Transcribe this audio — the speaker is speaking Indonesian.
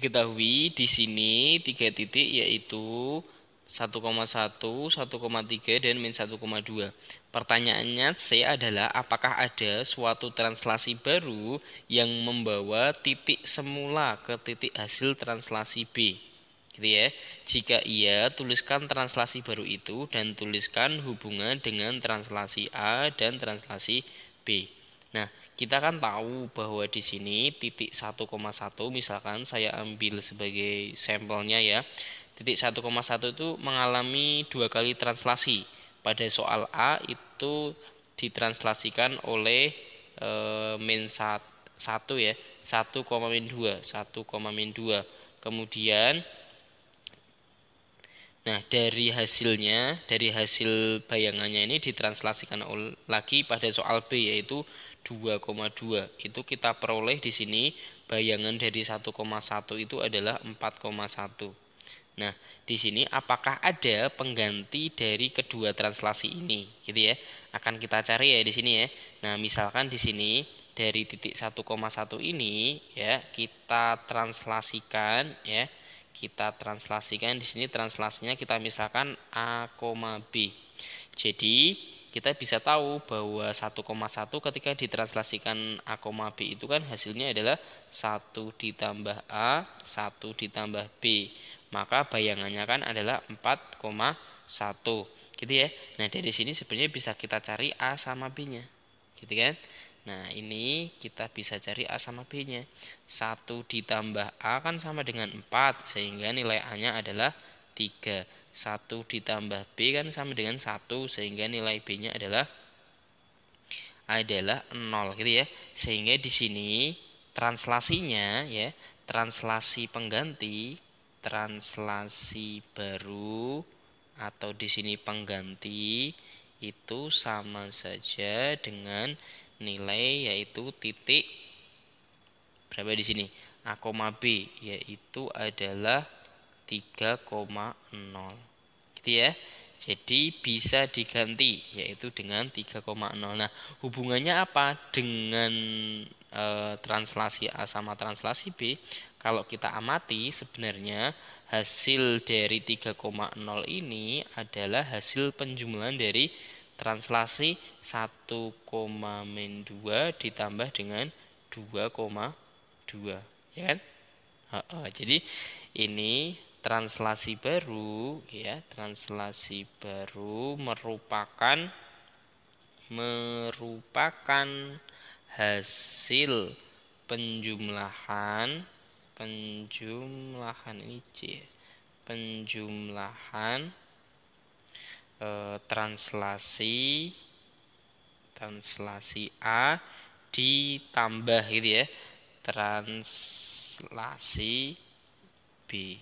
diketahui di sini tiga titik yaitu 1,1, 1,3 dan min 1,2. Pertanyaannya C adalah apakah ada suatu translasi baru yang membawa titik semula ke titik hasil translasi B? Gitu ya. Jika iya, tuliskan translasi baru itu dan tuliskan hubungan dengan translasi A dan translasi B. Nah, kita kan tahu bahwa di sini titik 1,1 misalkan saya ambil sebagai sampelnya ya. Titik 1,1 itu mengalami dua kali translasi. Pada soal A itu ditranslasikan oleh e, min 1 ya, 1, min 2, 1, min 2. Kemudian Nah, dari hasilnya, dari hasil bayangannya ini ditranslasikan lagi pada soal B yaitu 2,2. Itu kita peroleh di sini bayangan dari 1,1 itu adalah 4,1. Nah, di sini apakah ada pengganti dari kedua translasi ini? Gitu ya. Akan kita cari ya di sini ya. Nah, misalkan di sini dari titik 1,1 ini ya kita translasikan ya kita translasikan di sini translasinya kita misalkan a, b. Jadi kita bisa tahu bahwa 1,1 ketika ditranslasikan a, b itu kan hasilnya adalah 1 ditambah a, 1 ditambah b. Maka bayangannya kan adalah 4,1 gitu ya. Nah, dari sini sebenarnya bisa kita cari a sama b-nya. Gitu kan? Nah ini kita bisa cari A sama B nya 1 ditambah A kan sama dengan 4 Sehingga nilai A nya adalah 3 1 ditambah B kan sama dengan 1 Sehingga nilai B nya adalah adalah 0 gitu ya. Sehingga di sini translasinya ya, translasi pengganti, translasi baru atau di sini pengganti itu sama saja dengan nilai yaitu titik berapa di sini A, B yaitu adalah 3,0 gitu ya jadi bisa diganti yaitu dengan 3,0 nah hubungannya apa dengan e, translasi A sama translasi B kalau kita amati sebenarnya hasil dari 3,0 ini adalah hasil penjumlahan dari Translasi 1, min 2 ditambah dengan 2,2 ya kan? uh, uh, Jadi ini translasi baru ya, translasi baru merupakan merupakan hasil penjumlahan penjumlahan ini C penjumlahan Eh, translasi translasi A ditambah gitu ya translasi B